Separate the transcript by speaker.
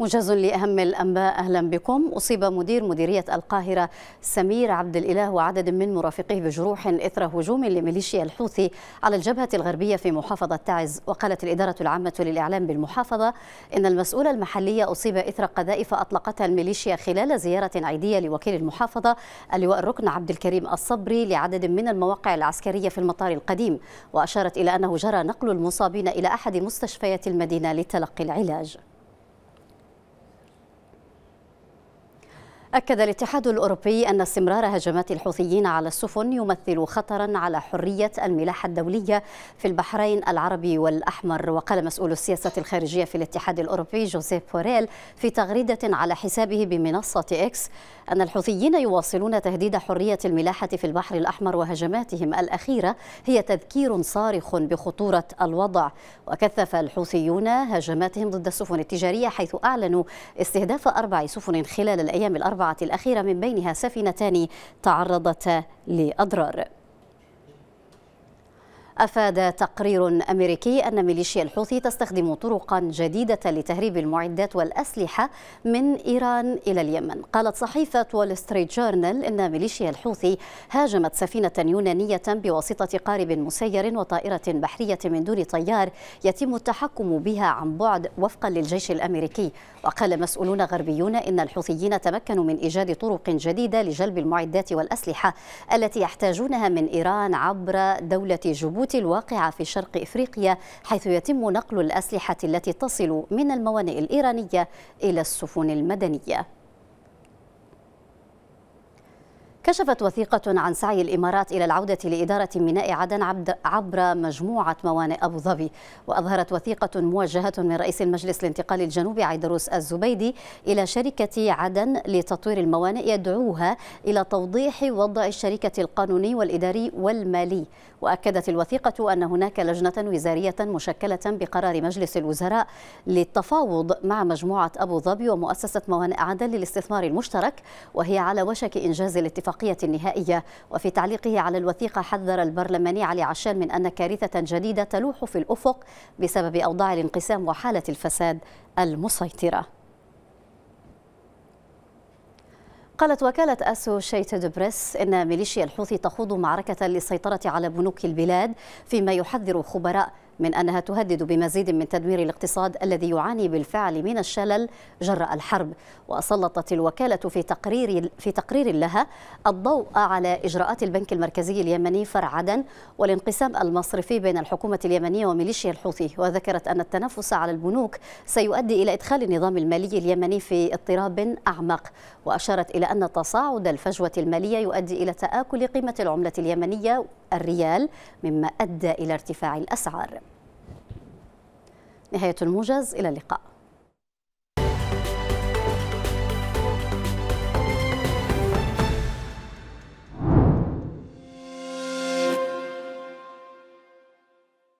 Speaker 1: مجهز لأهم الأنباء أهلا بكم أصيب مدير مديرية القاهرة سمير عبد الإله وعدد من مرافقيه بجروح إثر هجوم لميليشيا الحوثي على الجبهة الغربية في محافظة تعز وقالت الإدارة العامة للإعلام بالمحافظة إن المسؤول المحلي أصيب إثر قذائف أطلقتها الميليشيا خلال زيارة عيدية لوكيل المحافظة اللواء الركن عبد الكريم الصبري لعدد من المواقع العسكرية في المطار القديم وأشارت إلى أنه جرى نقل المصابين إلى أحد مستشفيات المدينة لتلقي العلاج أكد الاتحاد الأوروبي أن استمرار هجمات الحوثيين على السفن يمثل خطرا على حرية الملاحة الدولية في البحرين العربي والأحمر وقال مسؤول السياسة الخارجية في الاتحاد الأوروبي جوزيف بوريل في تغريدة على حسابه بمنصة إكس أن الحوثيين يواصلون تهديد حرية الملاحة في البحر الأحمر وهجماتهم الأخيرة هي تذكير صارخ بخطورة الوضع وكثف الحوثيون هجماتهم ضد السفن التجارية حيث أعلنوا استهداف أربع سفن خلال الأيام الأربع الأربعة الأخيرة من بينها سفينتان تعرضت لأضرار أفاد تقرير أمريكي أن ميليشيا الحوثي تستخدم طرقا جديدة لتهريب المعدات والأسلحة من إيران إلى اليمن قالت صحيفة وول ستريت جورنال أن ميليشيا الحوثي هاجمت سفينة يونانية بواسطة قارب مسير وطائرة بحرية من دون طيار يتم التحكم بها عن بعد وفقا للجيش الأمريكي وقال مسؤولون غربيون إن الحوثيين تمكنوا من إيجاد طرق جديدة لجلب المعدات والأسلحة التي يحتاجونها من إيران عبر دولة جبوت الحدود الواقعة في شرق إفريقيا حيث يتم نقل الأسلحة التي تصل من الموانئ الإيرانية إلى السفن المدنية كشفت وثيقة عن سعي الإمارات إلى العودة لإدارة ميناء عدن عبر مجموعة موانئ أبو ظبي وأظهرت وثيقة موجهة من رئيس المجلس الانتقالي الجنوبي عيدروس الزبيدي إلى شركة عدن لتطوير الموانئ يدعوها إلى توضيح وضع الشركة القانوني والإداري والمالي وأكدت الوثيقة أن هناك لجنة وزارية مشكلة بقرار مجلس الوزراء للتفاوض مع مجموعة أبو ظبي ومؤسسة موانئ عدن للاستثمار المشترك وهي على وشك إنجاز الاتفاق الاتفاقية النهائية وفي تعليقه على الوثيقة حذر البرلماني علي عشان من أن كارثة جديدة تلوح في الأفق بسبب أوضاع الانقسام وحالة الفساد المسيطرة قالت وكالة أسوشيتد بريس إن ميليشيا الحوثي تخوض معركة للسيطرة على بنوك البلاد فيما يحذر خبراء من أنها تهدد بمزيد من تدمير الاقتصاد الذي يعاني بالفعل من الشلل جراء الحرب وسلطت الوكالة في تقرير, في تقرير لها الضوء على إجراءات البنك المركزي اليمني فرع عدن والانقسام المصرفي بين الحكومة اليمنية وميليشيا الحوثي وذكرت أن التنافس على البنوك سيؤدي إلى إدخال النظام المالي اليمني في اضطراب أعمق وأشارت إلى أن تصاعد الفجوة المالية يؤدي إلى تآكل قيمة العملة اليمنية الريال مما أدى إلى ارتفاع الأسعار نهاية الموجز إلى اللقاء